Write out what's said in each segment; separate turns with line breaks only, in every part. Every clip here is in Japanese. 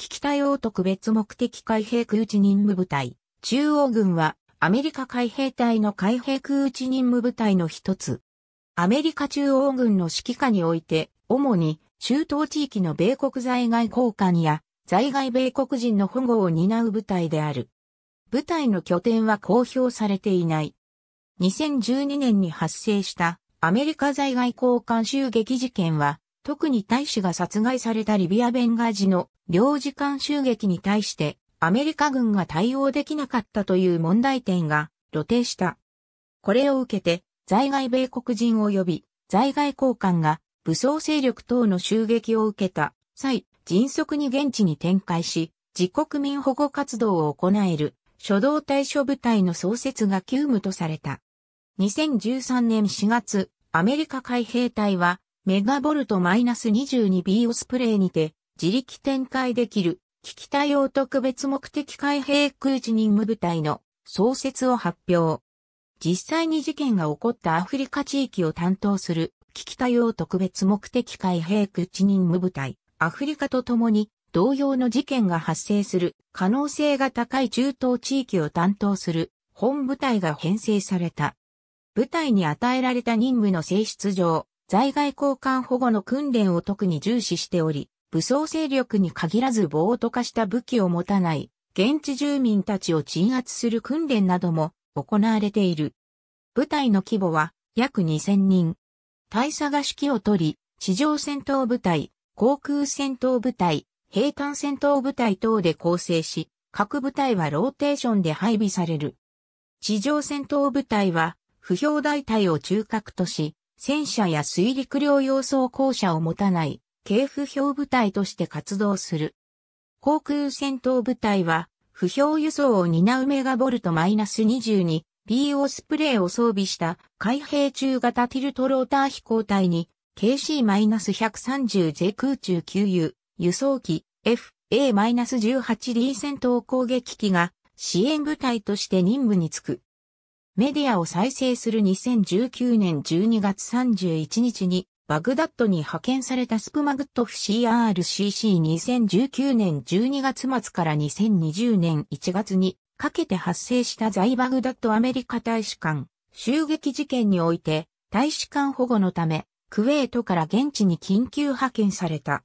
危機対応特別目的海兵空地任務部隊。中央軍はアメリカ海兵隊の海兵空地任務部隊の一つ。アメリカ中央軍の指揮下において、主に中東地域の米国在外交換や在外米国人の保護を担う部隊である。部隊の拠点は公表されていない。2012年に発生したアメリカ在外交換襲撃事件は特に大使が殺害されたリビア・ベンガージの領事館襲撃に対してアメリカ軍が対応できなかったという問題点が露呈した。これを受けて在外米国人及び在外交官が武装勢力等の襲撃を受けた際、迅速に現地に展開し、自国民保護活動を行える初動対処部隊の創設が急務とされた。2013年4月、アメリカ海兵隊はメガボルト -22B オスプレイにて自力展開できる危機対応特別目的海兵空地任務部隊の創設を発表。実際に事件が起こったアフリカ地域を担当する危機対応特別目的海兵空地任務部隊、アフリカと共に同様の事件が発生する可能性が高い中東地域を担当する本部隊が編成された。部隊に与えられた任務の性質上、在外交換保護の訓練を特に重視しており、武装勢力に限らず暴徒化した武器を持たない、現地住民たちを鎮圧する訓練なども行われている。部隊の規模は約2000人。大佐が指揮を取り、地上戦闘部隊、航空戦闘部隊、兵艦戦闘部隊等で構成し、各部隊はローテーションで配備される。地上戦闘部隊は、不評大隊を中核とし、戦車や水陸両用装甲車を持たない、軽不評部隊として活動する。航空戦闘部隊は、不評輸送を担うメガボルト -22、B o スプレーを装備した海兵中型ティルトローター飛行隊に KC-130J 空中給油、輸送機 FA-18D 戦闘攻撃機が支援部隊として任務につく。メディアを再生する2019年12月31日に、バグダッドに派遣されたスプマグットフ CRCC2019 年12月末から2020年1月にかけて発生した在バグダッドアメリカ大使館襲撃事件において大使館保護のためクウェートから現地に緊急派遣された。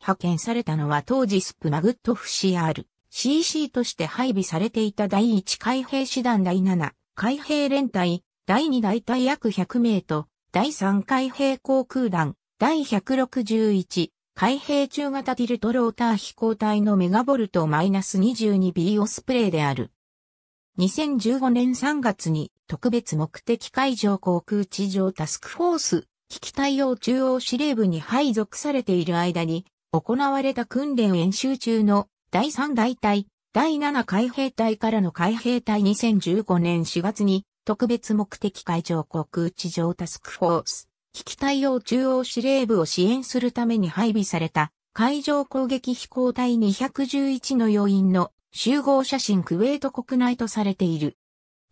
派遣されたのは当時スプマグットフ CR。CC として配備されていた第1海兵師団第7海兵連隊、第2大隊約100名と、第3海兵航空団、第161、海兵中型ティルトローター飛行隊のメガボルト -22B オスプレイである。2015年3月に特別目的海上航空地上タスクフォース、危機対応中央司令部に配属されている間に行われた訓練演習中の第3大隊第7海兵隊からの海兵隊2015年4月に特別目的海上航空地上タスクフォース、危機対応中央司令部を支援するために配備された海上攻撃飛行隊211の要員の集合写真クウェート国内とされている。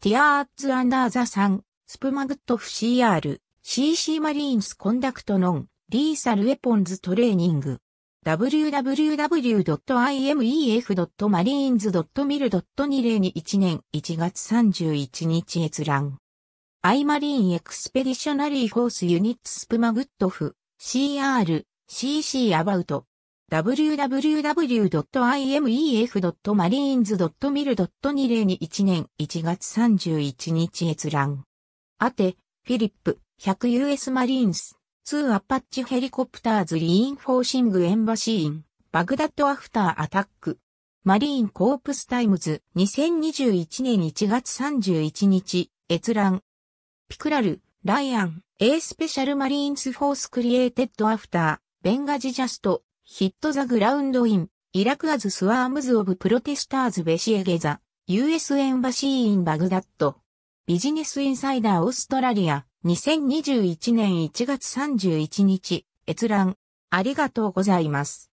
ティアーツ・アンダー・ザ・サン、スプマグットフ CR、CC マリーンス・コンダクト・ノン、リーサル・ウェポンズ・トレーニング。www.imef.marines.mil.2021 年1月31日閲覧。アイマリンエクスペディショナリーフォースユニッツスプマグットフ CR CC アバウト www.imef.marines.mil.2021 年1月31日閲覧。あて、フィリップ、100US マリーンス。2アパッチヘリコプターズリインフォーシングエンバシーイン、バグダッドアフターアタック。マリーンコープスタイムズ2021年1月31日、閲覧。ピクラル、ライアン、A スペシャルマリーンスフォースクリエイテッドアフター、ベンガジジャスト、ヒットザグラウンドイン、イラクアズスワームズオブプロテスターズベシエゲザ、US エンバシーインバグダッド。ビジネスインサイダーオーストラリア。2021年1月31日、閲覧、ありがとうございます。